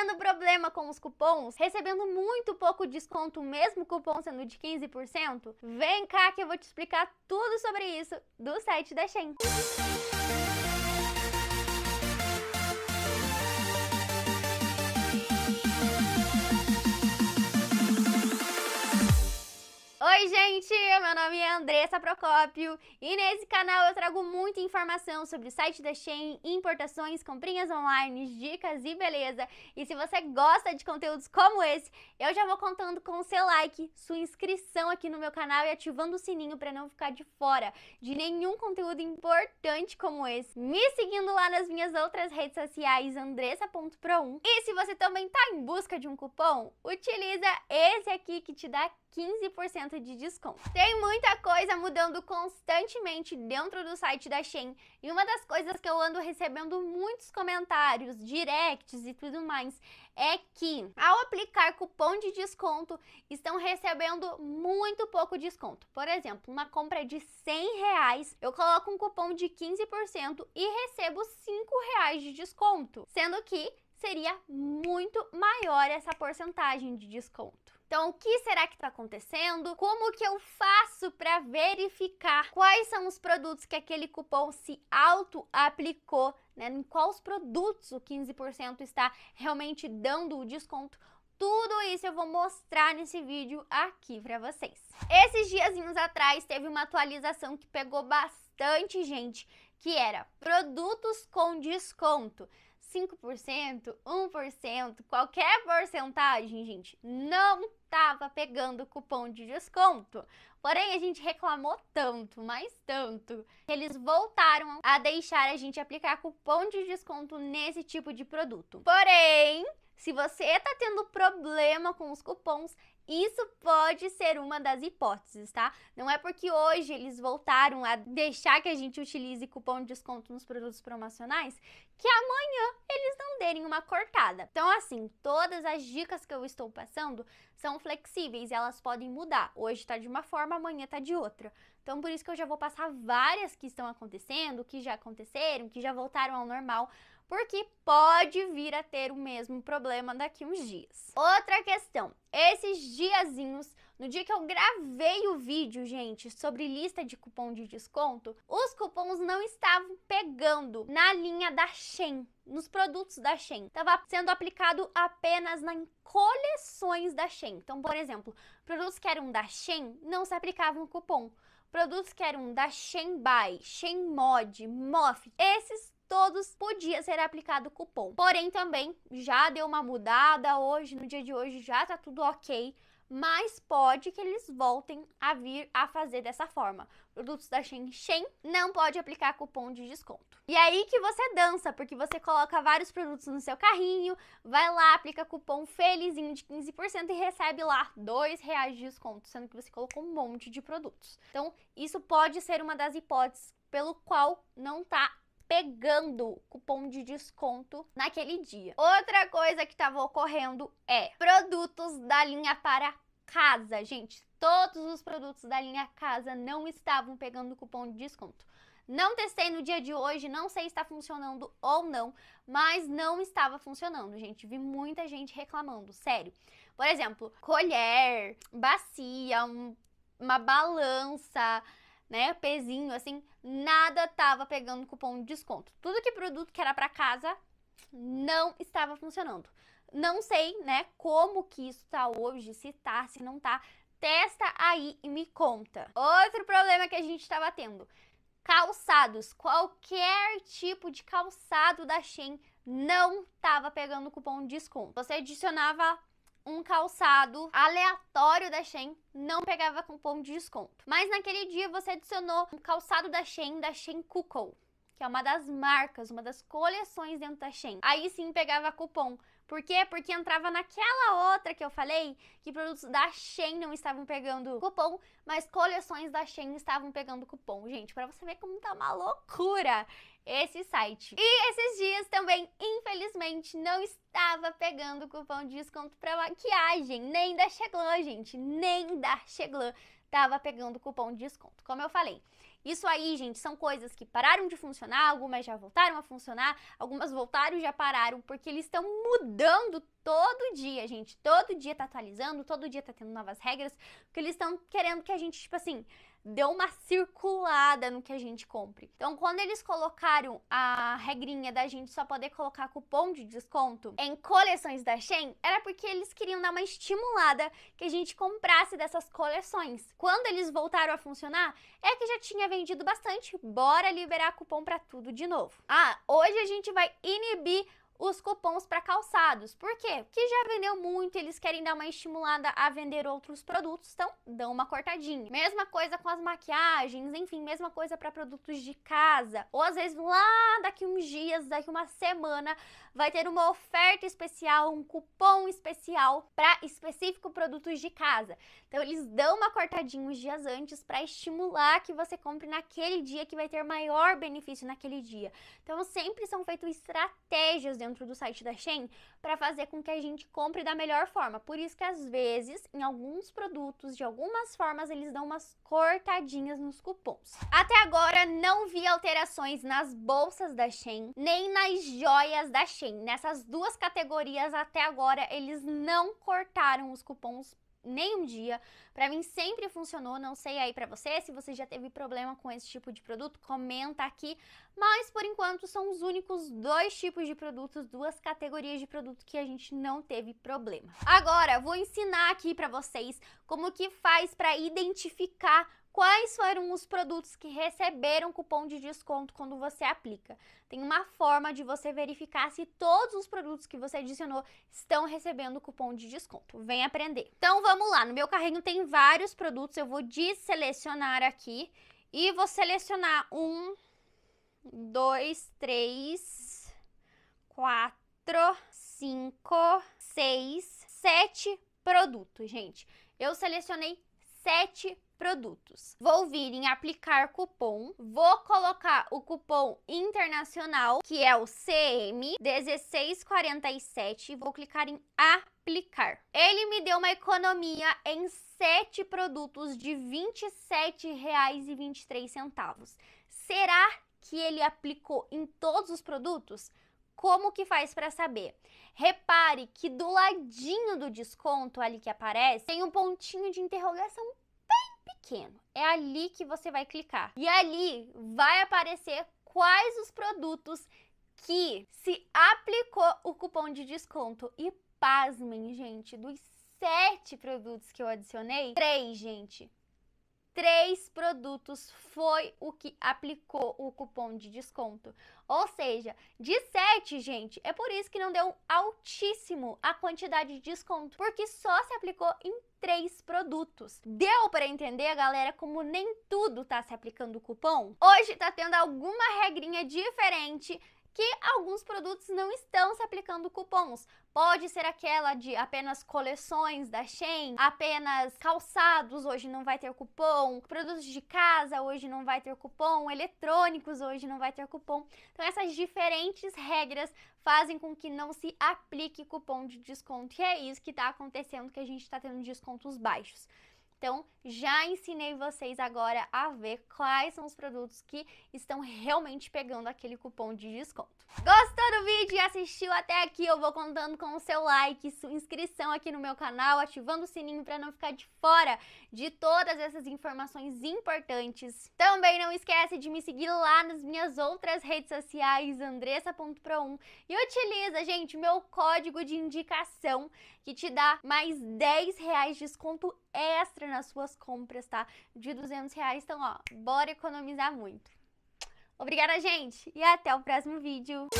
tendo problema com os cupons? Recebendo muito pouco desconto, mesmo cupom sendo de 15%? Vem cá que eu vou te explicar tudo sobre isso do site da Shein. Oi, gente! dia, meu nome é Andressa Procópio e nesse canal eu trago muita informação sobre o site da Shein, importações, comprinhas online, dicas e beleza. E se você gosta de conteúdos como esse, eu já vou contando com o seu like, sua inscrição aqui no meu canal e ativando o sininho para não ficar de fora de nenhum conteúdo importante como esse. Me seguindo lá nas minhas outras redes sociais, andressa.pro1. E se você também tá em busca de um cupom, utiliza esse aqui que te dá 15% de desconto. Tem tem muita coisa mudando constantemente dentro do site da Shein e uma das coisas que eu ando recebendo muitos comentários, directs e tudo mais é que ao aplicar cupom de desconto estão recebendo muito pouco desconto. Por exemplo, uma compra de 100 reais eu coloco um cupom de 15% e recebo 5 reais de desconto, sendo que seria muito maior essa porcentagem de desconto. Então, o que será que está acontecendo? Como que eu faço para verificar quais são os produtos que aquele cupom se auto-aplicou, né? Em quais produtos o 15% está realmente dando o desconto? Tudo isso eu vou mostrar nesse vídeo aqui para vocês. Esses diazinhos atrás teve uma atualização que pegou bastante gente, que era produtos com desconto. 5%, 1%, qualquer porcentagem, gente, não estava pegando cupom de desconto. Porém, a gente reclamou tanto, mais tanto, que eles voltaram a deixar a gente aplicar cupom de desconto nesse tipo de produto. Porém, se você está tendo problema com os cupons, isso pode ser uma das hipóteses, tá? Não é porque hoje eles voltaram a deixar que a gente utilize cupom de desconto nos produtos promocionais que amanhã eles não derem uma cortada. Então, assim, todas as dicas que eu estou passando são flexíveis, e elas podem mudar. Hoje tá de uma forma, amanhã tá de outra. Então, por isso que eu já vou passar várias que estão acontecendo, que já aconteceram, que já voltaram ao normal, porque pode vir a ter o mesmo problema daqui uns dias. Outra questão, esses diazinhos, no dia que eu gravei o vídeo, gente, sobre lista de cupom de desconto, os cupons não estavam pegando na linha da Shen, nos produtos da Shen. Estava sendo aplicado apenas nas coleções da Shen. Então, por exemplo, produtos que eram da Shen não se aplicavam cupom. Produtos que eram da Shein Buy, Shein Mod, Moff, esses todos podia ser aplicado cupom. Porém, também já deu uma mudada hoje, no dia de hoje já tá tudo ok, mas pode que eles voltem a vir a fazer dessa forma. Produtos da Shen não pode aplicar cupom de desconto. E aí que você dança, porque você coloca vários produtos no seu carrinho, vai lá, aplica cupom felizinho de 15% e recebe lá dois reais de desconto, sendo que você colocou um monte de produtos. Então, isso pode ser uma das hipóteses pelo qual não tá pegando cupom de desconto naquele dia. Outra coisa que estava ocorrendo é produtos da linha para casa, gente. Todos os produtos da linha casa não estavam pegando cupom de desconto. Não testei no dia de hoje, não sei se está funcionando ou não, mas não estava funcionando, gente. Vi muita gente reclamando, sério. Por exemplo, colher, bacia, um, uma balança, né, pezinho, assim, nada tava pegando cupom de desconto. Tudo que produto que era para casa não estava funcionando. Não sei, né, como que isso tá hoje, se tá, se não tá. Testa aí e me conta. Outro problema que a gente estava tá tendo. Calçados, qualquer tipo de calçado da Shein não estava pegando cupom de desconto. Você adicionava um calçado aleatório da Shein não pegava cupom de desconto. Mas naquele dia você adicionou um calçado da Shein, da Shein Kukou, que é uma das marcas, uma das coleções dentro da Shein. Aí sim pegava cupom. Por quê? Porque entrava naquela outra que eu falei que produtos da Shein não estavam pegando cupom, mas coleções da Shein estavam pegando cupom. Gente, para você ver como tá uma loucura esse site. E esses dias também, infelizmente, não estava pegando cupom de desconto para maquiagem, nem da Cheglan, gente, nem da Cheglan estava pegando cupom de desconto, como eu falei. Isso aí, gente, são coisas que pararam de funcionar, algumas já voltaram a funcionar, algumas voltaram e já pararam, porque eles estão mudando todo dia, gente. Todo dia tá atualizando, todo dia tá tendo novas regras, porque eles estão querendo que a gente, tipo assim, deu uma circulada no que a gente compre. Então, quando eles colocaram a regrinha da gente só poder colocar cupom de desconto em coleções da Shein, era porque eles queriam dar uma estimulada que a gente comprasse dessas coleções. Quando eles voltaram a funcionar, é que já tinha vendido bastante. Bora liberar cupom para tudo de novo. Ah, hoje a gente vai inibir os cupons para calçados. Por quê? Porque já vendeu muito, eles querem dar uma estimulada a vender outros produtos, então dão uma cortadinha. Mesma coisa com as maquiagens, enfim, mesma coisa para produtos de casa. Ou às vezes lá daqui uns dias, daqui uma semana, vai ter uma oferta especial, um cupom especial para específico produtos de casa. Então eles dão uma cortadinha uns dias antes para estimular que você compre naquele dia que vai ter maior benefício naquele dia. Então sempre são feitas estratégias dentro dentro do site da Shein para fazer com que a gente compre da melhor forma. Por isso que às vezes, em alguns produtos, de algumas formas, eles dão umas cortadinhas nos cupons. Até agora não vi alterações nas bolsas da Shein, nem nas joias da Shein. Nessas duas categorias até agora eles não cortaram os cupons nenhum dia. Para mim sempre funcionou, não sei aí para você, se você já teve problema com esse tipo de produto, comenta aqui, mas por enquanto são os únicos dois tipos de produtos, duas categorias de produto que a gente não teve problema. Agora, vou ensinar aqui para vocês como que faz para identificar Quais foram os produtos que receberam cupom de desconto quando você aplica? Tem uma forma de você verificar se todos os produtos que você adicionou estão recebendo cupom de desconto. Vem aprender. Então vamos lá, no meu carrinho tem vários produtos, eu vou desselecionar aqui e vou selecionar um, dois, três, quatro, cinco, seis, sete produtos, gente. Eu selecionei sete produtos. Vou vir em aplicar cupom, vou colocar o cupom internacional, que é o CM1647, vou clicar em aplicar. Ele me deu uma economia em sete produtos de R$ 27,23. Será que ele aplicou em todos os produtos? Como que faz para saber? Repare que do ladinho do desconto ali que aparece, tem um pontinho de interrogação bem pequeno. É ali que você vai clicar. E ali vai aparecer quais os produtos que se aplicou o cupom de desconto. E pasmem, gente, dos sete produtos que eu adicionei, três, gente, três produtos foi o que aplicou o cupom de desconto. Ou seja, de 7, gente, é por isso que não deu altíssimo a quantidade de desconto, porque só se aplicou em três produtos. Deu para entender, galera, como nem tudo tá se aplicando o cupom? Hoje tá tendo alguma regrinha diferente que alguns produtos não estão se aplicando cupons. Pode ser aquela de apenas coleções da Shein, apenas calçados hoje não vai ter cupom, produtos de casa hoje não vai ter cupom, eletrônicos hoje não vai ter cupom. Então essas diferentes regras fazem com que não se aplique cupom de desconto e é isso que está acontecendo que a gente está tendo descontos baixos. Então, já ensinei vocês agora a ver quais são os produtos que estão realmente pegando aquele cupom de desconto. Gostou do vídeo e assistiu até aqui? Eu vou contando com o seu like, sua inscrição aqui no meu canal, ativando o sininho para não ficar de fora de todas essas informações importantes. Também não esquece de me seguir lá nas minhas outras redes sociais, andressa.pro1 e utiliza, gente, meu código de indicação que te dá mais 10 reais de desconto extra nas suas compras, tá? De 200 reais. Então, ó, bora economizar muito. Obrigada, gente, e até o próximo vídeo.